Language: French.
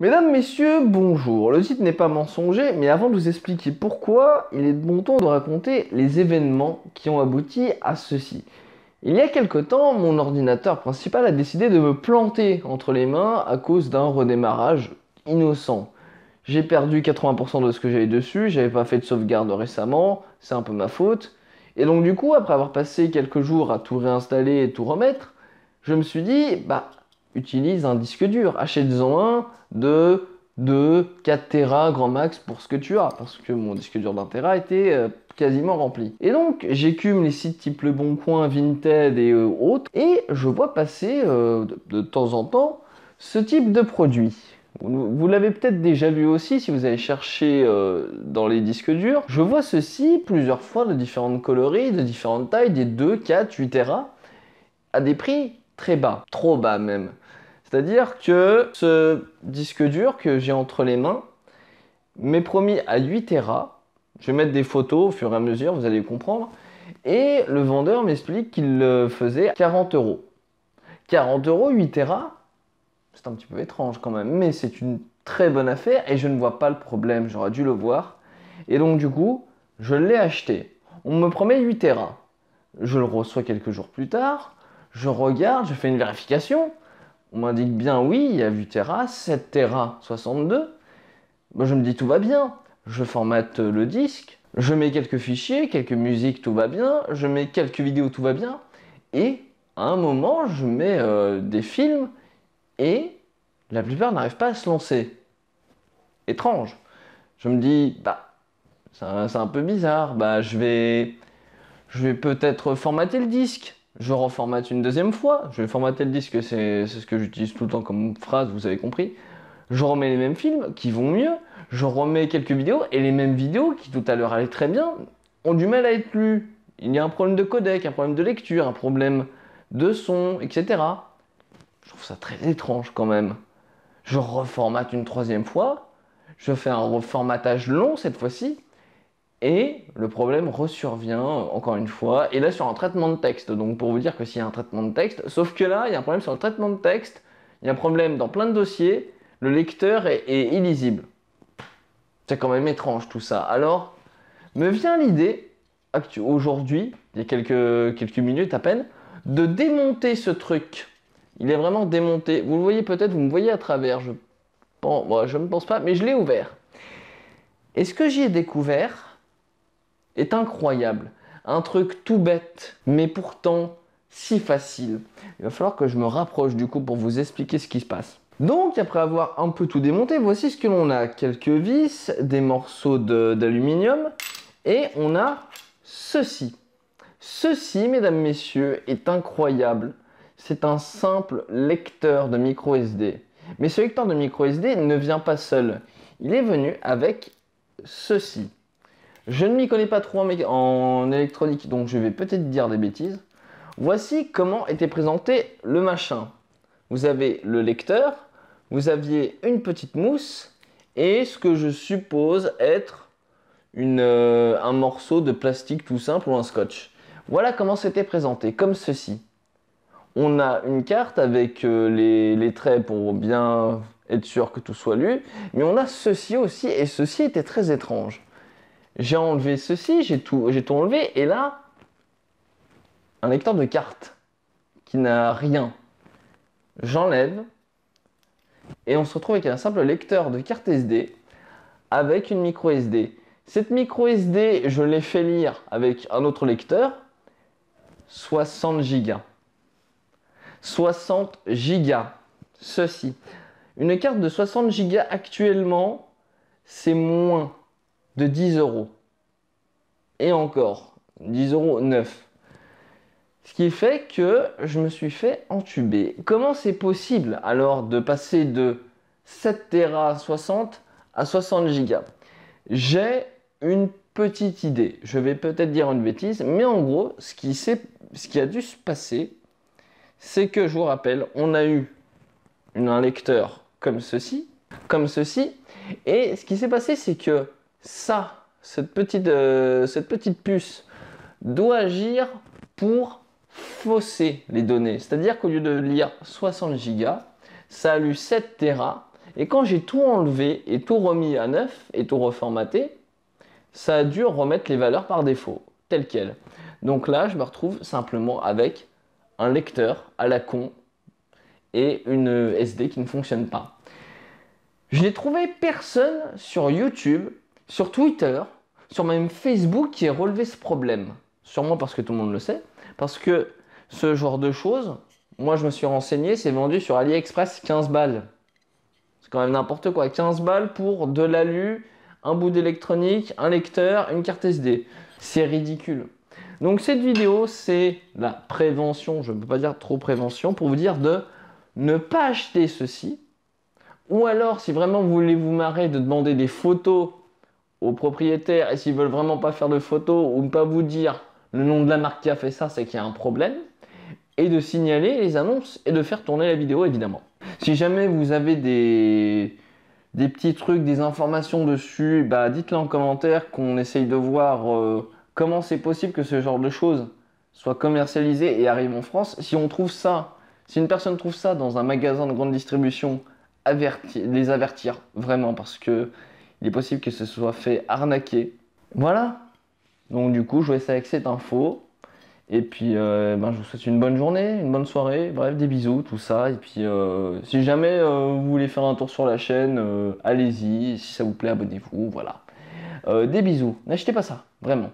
Mesdames, Messieurs, bonjour. Le titre n'est pas mensonger, mais avant de vous expliquer pourquoi, il est de bon ton de raconter les événements qui ont abouti à ceci. Il y a quelque temps, mon ordinateur principal a décidé de me planter entre les mains à cause d'un redémarrage innocent. J'ai perdu 80% de ce que j'avais dessus, j'avais pas fait de sauvegarde récemment, c'est un peu ma faute. Et donc du coup, après avoir passé quelques jours à tout réinstaller et tout remettre, je me suis dit, bah utilise un disque dur. Achète-en un de 2, 4 Tera grand max pour ce que tu as, parce que mon disque dur d'un Tera était euh, quasiment rempli. Et donc, j'écume les sites type Leboncoin, Bon Vinted et euh, autres, et je vois passer euh, de, temps en temps ce type de produit. Vous, l'avez peut-être déjà vu aussi si vous avez cherché dans les disques durs. Je vois ceci plusieurs fois de différentes coloris, de différentes tailles, des 2, 4, 8 Tera, à des prix très bas, trop bas même. C'est-à-dire que ce disque dur que j'ai entre les mains m'est promis à 8 Tera. Je vais mettre des photos au fur et à mesure, vous allez comprendre. Et le vendeur m'explique qu'il le faisait à 40 euros. 40 euros, 8 Tera, c'est un petit peu étrange quand même, mais c'est une très bonne affaire et je ne vois pas le problème, j'aurais dû le voir. Et donc du coup, je l'ai acheté. On me promet 8 Tera. Je le reçois quelques jours plus tard, je regarde, je fais une vérification. On m'indique bien, oui, il y a vu Terra, 7 Tera, 62. Moi, je me dis, tout va bien. Je formate euh, le disque, je mets quelques fichiers, quelques musiques, tout va bien. Je mets quelques vidéos, tout va bien. Et à un moment, je mets euh, des films et la plupart n'arrivent pas à se lancer. Étrange. Je me dis, bah, c'est un, un, peu bizarre. Bah, je vais, je vais peut-être formater le disque je reformate une deuxième fois, je vais formater le disque, c'est ce que j'utilise tout le temps comme phrase, vous avez compris. Je remets les mêmes films qui vont mieux, je remets quelques vidéos et les mêmes vidéos qui tout à l'heure allaient très bien ont du mal à être lues. Il y a un problème de codec, un problème de lecture, un problème de son, etc. Je trouve ça très étrange quand même. Je reformate une troisième fois, je fais un reformatage long cette fois-ci, et le problème ressurvient encore une fois, et là sur un traitement de texte. Donc pour vous dire que s'il y a un traitement de texte, sauf que là, il y a un problème sur le traitement de texte, il y a un problème dans plein de dossiers, le lecteur est, illisible. C'est quand même étrange tout ça. Alors, me vient l'idée, aujourd'hui, il y a quelques, minutes à peine, de démonter ce truc. Il est vraiment démonté. Vous le voyez peut-être, vous me voyez à travers. Je, je ne pense pas, mais je l'ai ouvert. Et ce que j'y ai découvert, incroyable. Un truc tout bête, mais pourtant si facile. Il va falloir que je me rapproche du coup pour vous expliquer ce qui se passe. Donc après avoir un peu tout démonté, voici ce que l'on a. Quelques vis, des morceaux d'aluminium et on a ceci. Ceci, mesdames, messieurs, est incroyable. C'est un simple lecteur de micro SD. Mais ce lecteur de micro SD ne vient pas seul. Il est venu avec ceci. Je ne m'y connais pas trop en, électronique, donc je vais peut-être dire des bêtises. Voici comment était présenté le machin. Vous avez le lecteur, vous aviez une petite mousse et ce que je suppose être euh, un morceau de plastique tout simple ou un scotch. Voilà comment c'était présenté, comme ceci. On a une carte avec euh, les traits pour bien être sûr que tout soit lu, mais on a ceci aussi et ceci était très étrange j'ai enlevé ceci, j'ai tout, j'ai tout enlevé, et là, un lecteur de cartes qui n'a rien. J'enlève, et on se retrouve avec un simple lecteur de carte SD avec une micro SD. Cette micro SD, je l'ai fait lire avec un autre lecteur, 60 gigas. 60 gigas. Ceci. Une carte de 60 gigas actuellement, c'est moins de 10 euros. Et encore, 10 euros 9. Ce qui fait que je me suis fait entuber. Comment c'est possible alors de passer de 7 Tera 60 à 60 Go J'ai une petite idée. Je vais peut-être dire une bêtise, mais en gros, ce qui, ce qui a dû se passer, c'est que je vous rappelle, on a eu un lecteur comme ceci, comme ceci, et ce qui s'est passé, c'est que ça, cette petite, euh, cette petite puce, doit agir pour fausser les données. C'est-à-dire qu'au lieu de lire 60 gigas, ça a lu 7 Tera. Et quand j'ai tout enlevé et tout remis à neuf et tout reformaté, ça a dû remettre les valeurs par défaut, telles quelles. Donc là, je me retrouve simplement avec un lecteur à la con et une SD qui ne fonctionne pas. Je n'ai trouvé personne sur YouTube sur Twitter, sur même Facebook qui est relevé ce problème. Sûrement parce que tout le monde le sait. Parce que ce genre de choses, moi je me suis renseigné, c'est vendu sur AliExpress 15 balles. C'est quand même n'importe quoi. 15 balles pour de l'alu, un bout d'électronique, un lecteur, une carte SD. C'est ridicule. Donc cette vidéo, c'est la prévention, je ne peux pas dire trop prévention, pour vous dire de ne pas acheter ceci. Ou alors, si vraiment vous voulez vous marrer, de demander des photos aux propriétaires et s'ils veulent vraiment pas faire de photos ou ne pas vous dire le nom de la marque qui a fait ça, c'est qu'il y a un problème, et de signaler les annonces et de faire tourner la vidéo évidemment. Si jamais vous avez des, des petits trucs, des informations dessus, bah dites-le en commentaire qu'on essaye de voir euh, comment c'est possible que ce genre de choses soit commercialisé et arrive en France. Si on trouve ça, si une personne trouve ça dans un magasin de grande distribution, averti, les avertir vraiment parce que il est possible que ce soit fait arnaquer. Voilà. Donc du coup, je vous laisse avec cette info. Et puis, euh, ben, je vous souhaite une bonne journée, une bonne soirée, bref, des bisous, tout ça. Et puis, euh, si jamais euh, vous voulez faire un tour sur la chaîne, allez-y. Si ça vous plaît, abonnez-vous, voilà. des bisous. N'achetez pas ça, vraiment.